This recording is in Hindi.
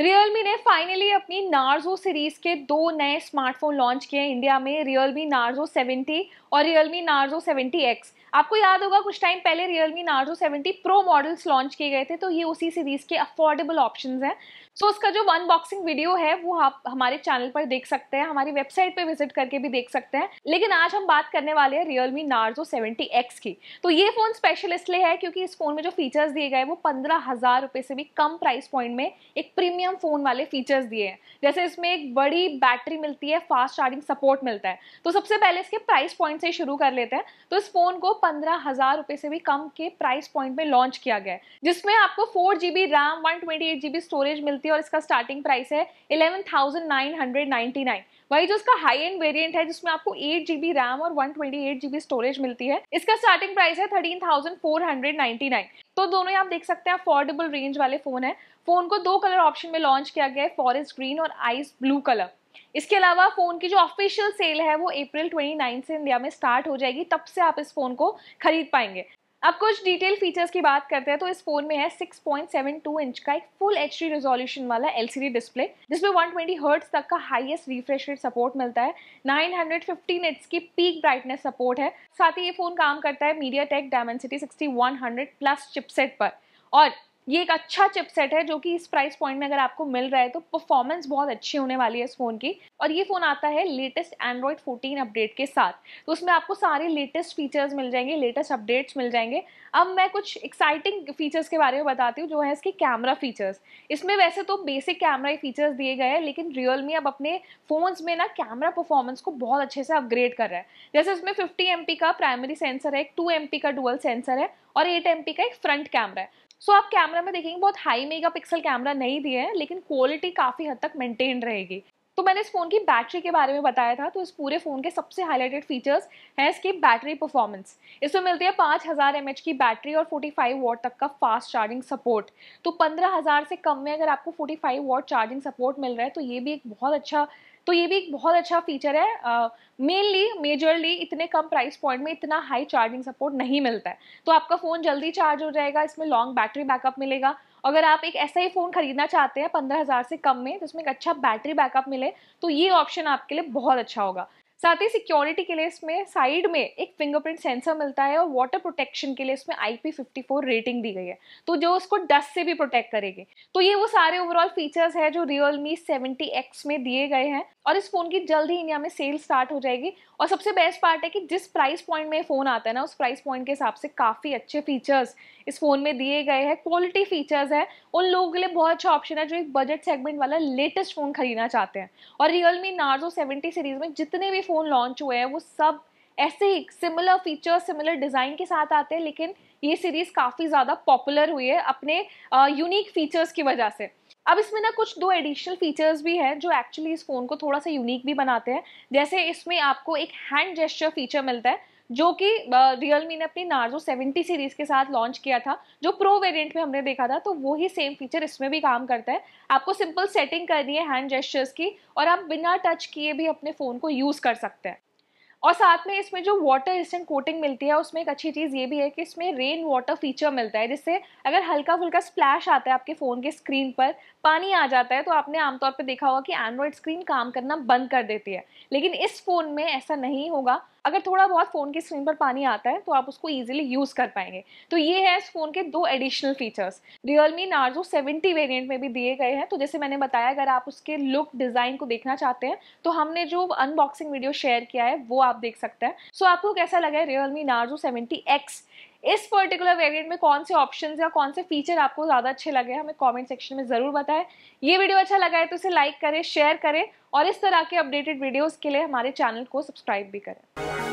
Realme ने फाइनली अपनी नार्जो सीरीज के दो नए स्मार्टफोन लॉन्च किए इंडिया में Realme Narzo 70 और Realme Narzo 70X। आपको याद होगा कुछ टाइम पहले Realme Narzo 70 pro models launch किए गए थे तो ये उसी सीरीज के अफोर्डेबल ऑप्शंस हैं सो so, उसका जो अनबॉक्सिंग वीडियो है वो आप हमारे चैनल पर देख सकते हैं हमारी वेबसाइट पर विजिट करके भी देख सकते हैं लेकिन आज हम बात करने वाले हैं Realme Narzo 70X की तो ये फ़ोन स्पेशल इसलिए है क्योंकि इस फ़ोन में जो फीचर्स दिए गए वो पंद्रह हज़ार से भी कम प्राइस पॉइंट में एक प्रीमियम प्रीमियम फ़ोन वाले फीचर्स दिए हैं जैसे इसमें एक बड़ी बैटरी मिलती है फास्ट चार्जिंग सपोर्ट मिलता है तो सबसे पहले इसके प्राइस पॉइंट से शुरू कर लेते हैं तो इस फ़ोन को पंद्रह हज़ार रुपए से भी कम के प्राइस पॉइंट में लॉन्च किया गया है जिसमें आपको four GB RAM one twenty eight GB storage मिलती है और इसका स्टार्टिंग प्राइस है eleven thousand nine hundred ninety nine वही जो इसका हाई एंड वेरिएंट है जिसमें आपको एट जीबी रैम और one twenty eight GB storage मिलती है इसका स्टार्टिंग प्राइस है thirteen thousand four hundred ninety nine तो दोनों ही आप देख सकते हैं अफोर्डेबल रेंज वाले फ़ोन है फ़ोन को दो कलर ऑप्शन में लॉन्च किया गया है फॉरेस्ट ग्रीन और आइस ब्लू कलर इसके अलावा फ़ोन की जो ऑफिशियल सेल है वो अप्रैल 29 से इंडिया में स्टार्ट हो जाएगी तब से आप इस फ़ोन को खरीद पाएंगे अब कुछ डिटेल फीचर्स की बात करते हैं तो इस फोन में है 6.72 इंच का एक फुल एच डी रेजोल्यूशन वाला एलसीडी डिस्प्ले जिसमें 120 ट्वेंटी हर्ट्स तक का हाईएस्ट रिफ्रेश रेट सपोर्ट मिलता है नाइन हंड्रेड की पीक ब्राइटनेस सपोर्ट है साथ ही ये फोन काम करता है MediaTek Dimensity sixty plus chipset पर और ये एक अच्छा चिपसेट है जो कि इस प्राइस पॉइंट में अगर आपको मिल रहा है तो परफॉर्मेंस बहुत अच्छी होने वाली है इस फ़ोन की और ये फ़ोन आता है लेटेस्ट एंड्रॉयड 14 अपडेट के साथ तो उसमें आपको सारे लेटेस्ट फीचर्स मिल जाएंगे लेटेस्ट अपडेट्स मिल जाएंगे अब मैं कुछ एक्साइटिंग फीचर्स के बारे में बताती हूँ जो है इसके कैमरा फीचर्स इसमें वैसे तो बेसिक कैमरा ही फीचर्स दिए गए हैं लेकिन रियलमी अब अपने फ़ोन्स में ना कैमरा परफॉर्मेंस को बहुत अच्छे से अपग्रेड कर रहा है जैसे इसमें फिफ्टी एम का प्राइमरी सेंसर है एक टू एम का डुअल सेंसर है और एट एम का एक फ्रंट कैमरा है सो so, आप कैमरा में देखेंगे बहुत हाई मेगापिक्सल कैमरा नहीं दिए हैं लेकिन क्वालिटी काफ़ी हद तक मेंटेन रहेगी तो मैंने इस फ़ोन की बैटरी के बारे में बताया था तो इस पूरे फ़ोन के सबसे हाईलाइटेड फीचर्स हैं इसकी बैटरी परफॉर्मेंस इसमें मिलती है पाँच हज़ार एम की बैटरी और 45 वॉट तक का फास्ट चार्जिंग सपोर्ट तो पंद्रह हज़ार से कम में अगर आपको 45 वॉट चार्जिंग सपोर्ट मिल रहा है तो ये भी एक बहुत अच्छा तो ये भी एक बहुत अच्छा फीचर है मेनली uh, मेजरली इतने कम प्राइस पॉइंट में इतना हाई चार्जिंग सपोर्ट नहीं मिलता है तो आपका फ़ोन जल्दी चार्ज हो जाएगा इसमें लॉन्ग बैटरी बैकअप मिलेगा अगर आप एक ऐसा ही फ़ोन खरीदना चाहते हैं पंद्रह हज़ार से कम में जिसमें तो एक अच्छा बैटरी बैकअप मिले तो ये ऑप्शन आपके लिए बहुत अच्छा होगा साथ ही सिक्योरिटी के लिए इसमें साइड में एक फिंगरप्रिंट सेंसर मिलता है और वाटर प्रोटेक्शन के लिए इसमें फोर रेटिंग दी गई है तो जो उसको डस्ट से भी प्रोटेक्ट करेगी तो ये वो सारे ओवरऑल फीचर्स है जो सेवेंटी एक्स में दिए गए हैं और इस फ़ोन की जल्द ही इंडिया में सेल स्टार्ट हो जाएगी और सबसे बेस्ट पार्ट है कि जिस प्राइस पॉइंट में फ़ोन आता है ना उस प्राइस पॉइंट के हिसाब से काफ़ी अच्छे फीचर्स इस फ़ोन में दिए गए हैं क्वालिटी फीचर्स है उन लोगों के लिए बहुत अच्छा ऑप्शन है जो एक बजट सेगमेंट वाला लेटेस्ट फ़ोन खरीदना चाहते हैं और रियलमी नार्जो सेवेंटी सीरीज़ में जितने भी फ़ोन लॉन्च हुए हैं वो सब ऐसे ही सिमिलर फीचर सिमिलर डिज़ाइन के साथ आते हैं लेकिन ये सीरीज़ काफ़ी ज़्यादा पॉपुलर हुई है अपने यूनिक फीचर्स की वजह से अब इसमें ना कुछ दो एडिशनल फीचर्स भी हैं जो एक्चुअली इस फ़ोन को थोड़ा सा यूनिक भी बनाते हैं जैसे इसमें आपको एक हैंड जेस्चर फीचर मिलता है जो कि रियलमी ने अपनी नार्जो 70 सीरीज के साथ लॉन्च किया था जो प्रो वेरिएंट में हमने देखा था तो वही सेम फीचर इसमें भी काम करता है आपको सिंपल सेटिंग करनी है हैंड जेस्टर्स की और आप बिना टच किए भी अपने फ़ोन को यूज़ कर सकते हैं और साथ में इसमें जो वाटर रेजिस्टेंट कोटिंग मिलती है उसमें एक अच्छी चीज़ ये भी है कि इसमें रेन वाटर फीचर मिलता है जिससे अगर हल्का फुल्का स्प्लैश आता है आपके फ़ोन के स्क्रीन पर पानी आ जाता है तो आपने आमतौर पर देखा होगा कि एंड्रॉयड स्क्रीन काम करना बंद कर देती है लेकिन इस फ़ोन में ऐसा नहीं होगा अगर थोड़ा बहुत फ़ोन की स्क्रीन पर पानी आता है तो आप उसको ईजिली यूज़ कर पाएंगे तो ये है इस फ़ोन के दो additional features Realme Narzo seventy variant में भी दिए गए हैं तो जैसे मैंने बताया अगर आप उसके लुक डिज़ाइन को देखना चाहते हैं तो हमने जो अनबॉक्सिंग वीडियो शेयर किया है वो आप देख सकते हैं सो आपको कैसा लगा है रियलमी नार्जो सेवेंटी एक्स इस पर्टिकुलर वेरिएंट में कौन से ऑप्शन या कौन से फीचर आपको ज़्यादा अच्छे लगे हमें कॉमेंट सेक्शन में ज़रूर बताएं ये वीडियो अच्छा लगा है तो इसे लाइक करें शेयर करें और इस तरह के अपडेटेड वीडियोज़ के लिए हमारे चैनल को सब्सक्राइब भी करें